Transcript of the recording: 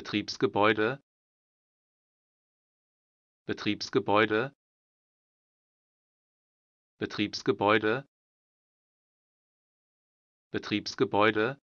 Betriebsgebäude Betriebsgebäude Betriebsgebäude Betriebsgebäude